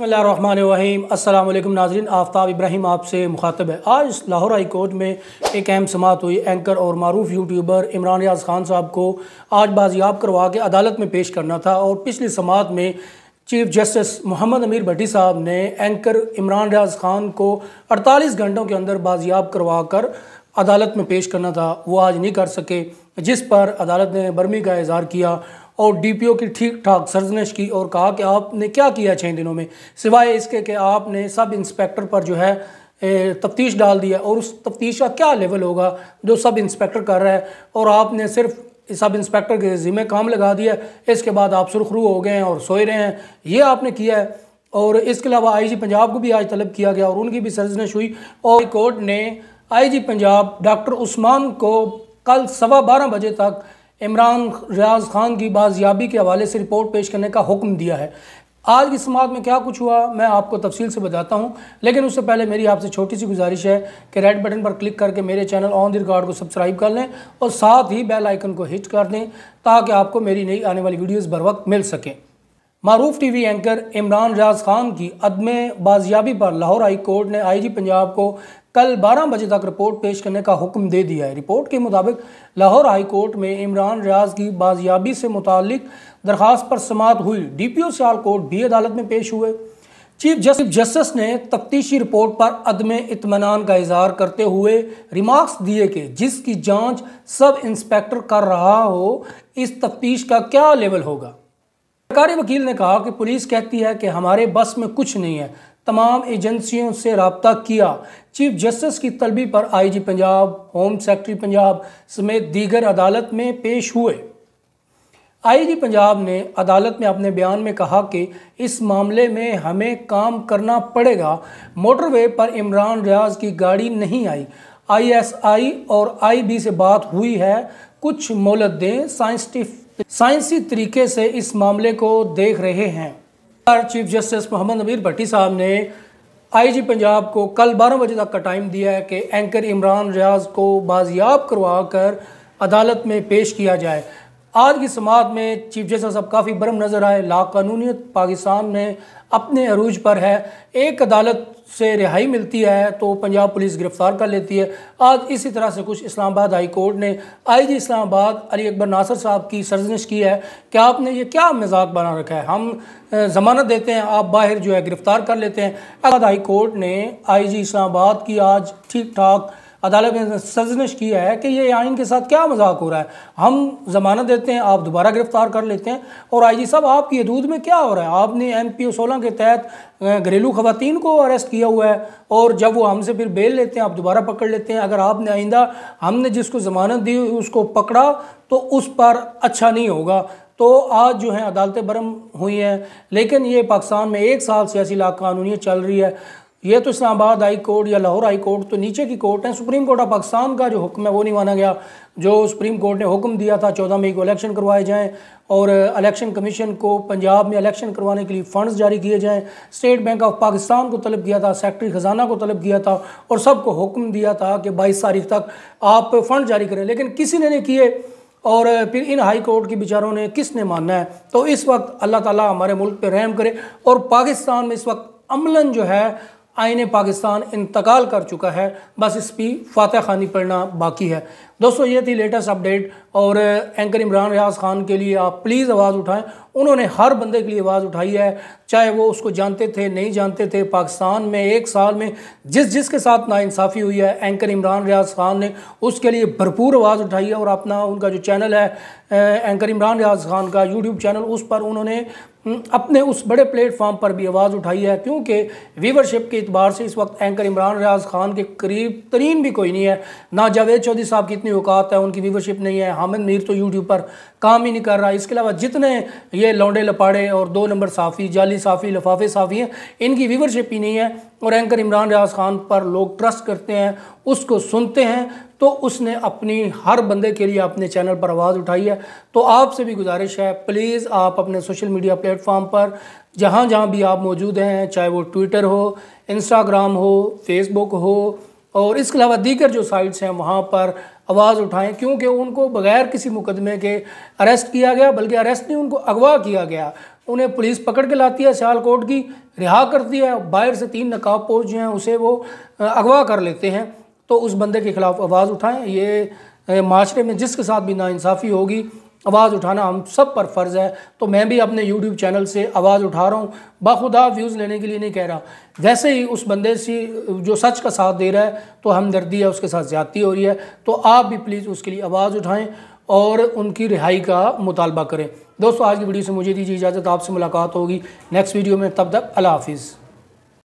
बसमीम अल्लाम नाजरन आफ्ताब इब्राहिम आपसे मुखातब है आज लाहौर हाई कोर्ट में एक अहम समात हुई एंकर और मरूफ यूट्यूबर इमरान रियाज खान साहब को आज बाजियाब करवा के अदालत में पेश करना था और पिछली समात में चीफ जस्टिस मोहम्मद अमीर भट्टी साहब ने एंकर इमरान रियाज खान को 48 घंटों के अंदर बाजियाब करवा कर अदालत में पेश करना था वो आज नहीं कर सके जिस पर अदालत ने बर्मी का इजहार किया और डीपीओ की ठीक ठाक सर्जनश की और कहा कि आपने क्या किया छः दिनों में सिवाय इसके कि आपने सब इंस्पेक्टर पर जो है तफ्तीश डाल दिया और उस तफ्तीश का क्या लेवल होगा जो सब इंस्पेक्टर कर रहा है और आपने सिर्फ सब इंस्पेक्टर के ज़िम्मे काम लगा दिया इसके बाद आप सुरखरू हो गए हैं और सोए रहे हैं ये आपने किया है और इसके अलावा आईजी पंजाब को भी आज तलब किया गया और उनकी भी सरजनश हुई और कोर्ट ने आईजी पंजाब डॉक्टर उस्मान को कल सवा बारह बजे तक इमरान रियाज खान की बाजियाबी के हवाले से रिपोर्ट पेश करने का हुक्म दिया है आज की समात में क्या कुछ हुआ मैं आपको तफसील से बताता हूं लेकिन उससे पहले मेरी आपसे छोटी सी गुजारिश है कि रेड बटन पर क्लिक करके मेरे चैनल ऑन द रिकॉर्ड को सब्सक्राइब कर लें और साथ ही बेल आइकन को हिट कर दें ताकि आपको मेरी नई आने वाली वीडियोस बर वक्त मिल सकें मरूफ वी एंकर इमरान रियाज खान की अदम बाजियाबी पर लाहौर हाई कोर्ट ने आई जी पंजाब को कल 12 बजे तक रिपोर्ट पेश करने का हुक्म दे दिया है रिपोर्ट के मुताबिक लाहौर हाई कोर्ट में इमरान रियाज की बाजियाबी से मुतल दरख्वास्त पर समात हुई डी पी ओ कोर्ट भी अदालत में पेश हुए चीफ जस्टिस जस्टिस ने तफ्तीशी रिपोर्ट पर अदम इतमान का इजहार करते हुए रिमार्क्स दिए कि जिसकी जांच सब इंस्पेक्टर कर रहा हो इस तफ्तीश का क्या लेवल होगा सरकारी वकील ने कहा कि पुलिस कहती है कि हमारे बस में कुछ नहीं है तमाम एजेंसियों से रबता किया चीफ जस्टिस की तलबी पर IG Punjab home secretary Punjab समेत दीगर अदालत में पेश हुए आईजी पंजाब ने अदालत में अपने बयान में कहा कि इस मामले में हमें काम करना पड़ेगा मोटरवे पर इमरान रियाज की गाड़ी नहीं आई आईएसआई और आईबी से बात हुई है कुछ मोहलत दें साइंटिफिक साइंसी तरीके से इस मामले को देख रहे हैं चीफ जस्टिस मोहम्मद नबीर भट्टी साहब ने आईजी पंजाब को कल बारह बजे तक का टाइम दिया है कि एंकर इमरान रियाज को बाजियाब करवा कर अदालत में पेश किया जाए आज की समात में चीफ जस्टिस साहब काफ़ी बरम नज़र आए लाकानूनीत पाकिस्तान में अपने अरूज पर है एक अदालत से रिहाई मिलती है तो पंजाब पुलिस गिरफ्तार कर लेती है आज इसी तरह से कुछ इस्लामाबाद हाई कोर्ट ने आईजी इस्लामाबाद अली अकबर नासर साहब की सरजनिश की है कि आपने ये क्या मजाक बना रखा है हम ज़मानत देते हैं आप बाहर जो है गिरफ़्तार कर लेते हैं अहमद हाई कोर्ट ने जी इस्लामाबाद की आज ठीक ठाक अदालत ने सजनश किया है कि ये आइन के साथ क्या मजाक हो रहा है हम जमानत देते हैं आप दोबारा गिरफ्तार कर लेते हैं और आई जी साहब आपकी हदूद में क्या हो रहा है आपने एम पी ओ सोलह के तहत घरेलू खवतान को अरेस्ट किया हुआ है और जब वो हमसे फिर बेल लेते हैं आप दोबारा पकड़ लेते हैं अगर आपने आइंदा हमने जिसको ज़मानत दी उसको पकड़ा तो उस पर अच्छा नहीं होगा तो आज जो है अदालतें बरम हुई हैं लेकिन ये पाकिस्तान में एक साल सियासी लाकानूनी चल रही है ये तो इस्लामाबाद हाई कोर्ट या लाहौर हाई कोर्ट तो नीचे की कोर्ट है सुप्रीम कोर्ट ऑफ पाकिस्तान का जो हुक्म है वो नहीं माना गया जो सुप्रीम कोर्ट ने हुक्म दिया था चौदह मई को इलेक्शन करवाए जाएं और इलेक्शन कमीशन को पंजाब में इलेक्शन करवाने के लिए फंड्स जारी किए जाएं स्टेट बैंक ऑफ पाकिस्तान को तलब किया था सेक्रेटरी ख़जाना को तलब किया था और सबको हुक्म दिया था कि बाईस तारीख तक आप फंड जारी करें लेकिन किसी ने नहीं किए और फिर इन हाई कोर्ट के बेचारों ने किसने मानना है तो इस वक्त अल्लाह ताला हमारे मुल्क पे रहम करे और पाकिस्तान में इस वक्त अमलन जो है आइन पाकिस्तान इंतकाल कर चुका है बस इस पी फातह खानी पढ़ना बाकी है दोस्तों ये थी लेटेस्ट अपडेट और एंकर इमरान रियाज खान के लिए आप प्लीज़ आवाज़ उठाएं उन्होंने हर बंदे के लिए आवाज़ उठाई है चाहे वो उसको जानते थे नहीं जानते थे पाकिस्तान में एक साल में जिस जिस के साथ नाइंसाफ़ी हुई है एंकर इमरान रियाज खान ने उसके लिए भरपूर आवाज़ उठाई है और अपना उनका जो चैनल है एंकर इमरान रियाज खान का यूट्यूब चैनल उस पर उन्होंने हम्म, अपने उस बड़े प्लेटफॉर्म पर भी आवाज़ उठाई है क्योंकि व्यूवरशिप के अतबार से इस वक्त एंकर इमरान रियाज खान के करीब तरीन भी कोई नहीं है ना जावेद चौधरी साहब की इतनी औकात है उनकी व्यूवरशिप नहीं है हामिद मीर तो यूट्यूब पर काम ही नहीं कर रहा इसके अलावा जितने ये लौंडे लपाड़े और दो नंबर साफ़ी जाली साफ़ी लफाफे साफ़ी हैं इनकी व्यूवरशिप ही नहीं है और एंकर इमरान रियाज खान पर लोग ट्रस्ट करते हैं उसको सुनते हैं तो उसने अपनी हर बंदे के लिए अपने चैनल पर आवाज़ उठाई है तो आपसे भी गुजारिश है प्लीज़ आप अपने सोशल मीडिया प्लेटफॉर्म पर जहाँ जहाँ भी आप मौजूद हैं चाहे वो ट्विटर हो इंस्टाग्राम हो फेसबुक हो और इसके अलावा दीगर जो साइट्स हैं वहाँ पर आवाज़ उठाएं क्योंकि उनको बगैर किसी मुकदमे के अरेस्ट किया गया बल्कि अरेस्ट नहीं उनको अगवा किया गया उन्हें पुलिस पकड़ के लाती है सियालकोट की रिहा करती है बाहर से तीन नकाब पोज जो हैं उसे वो अगवा कर लेते हैं तो उस बंदे के ख़िलाफ़ आवाज़ उठाएं ये माशरे में जिसके साथ भी नाानसाफ़ी होगी आवाज़ उठाना हम सब पर फ़र्ज़ है तो मैं भी अपने यूट्यूब चैनल से आवाज़ उठा रहा हूँ बाखुदा व्यूज़ लेने के लिए नहीं कह रहा वैसे ही उस बंदे से जो सच का साथ दे रहा है तो हमदर्दी है उसके साथ ज़्यादती हो रही है तो आप भी प्लीज़ उसके लिए आवाज़ उठाएँ और उनकी रिहाई का मुतालबा करें दोस्तों आज की वीडियो से मुझे दीजिए इजाज़त आपसे मुलाकात होगी नेक्स्ट वीडियो में तब तक अला हाफिज़